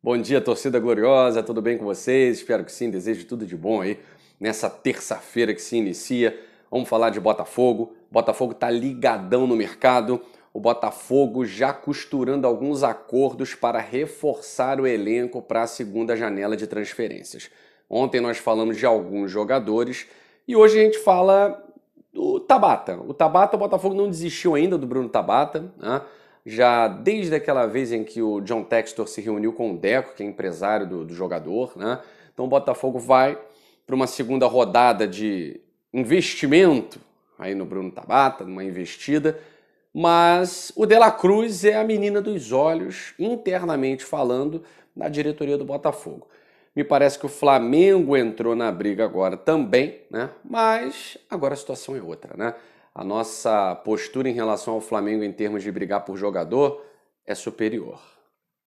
Bom dia, torcida gloriosa, tudo bem com vocês? Espero que sim, desejo tudo de bom aí nessa terça-feira que se inicia. Vamos falar de Botafogo. Botafogo tá ligadão no mercado. O Botafogo já costurando alguns acordos para reforçar o elenco para a segunda janela de transferências. Ontem nós falamos de alguns jogadores e hoje a gente fala do Tabata. O Tabata, o Botafogo não desistiu ainda do Bruno Tabata, né? já desde aquela vez em que o John Textor se reuniu com o Deco, que é empresário do, do jogador, né? Então o Botafogo vai para uma segunda rodada de investimento aí no Bruno Tabata, numa investida, mas o De La Cruz é a menina dos olhos, internamente falando, na diretoria do Botafogo. Me parece que o Flamengo entrou na briga agora também, né? Mas agora a situação é outra, né? A nossa postura em relação ao Flamengo em termos de brigar por jogador é superior.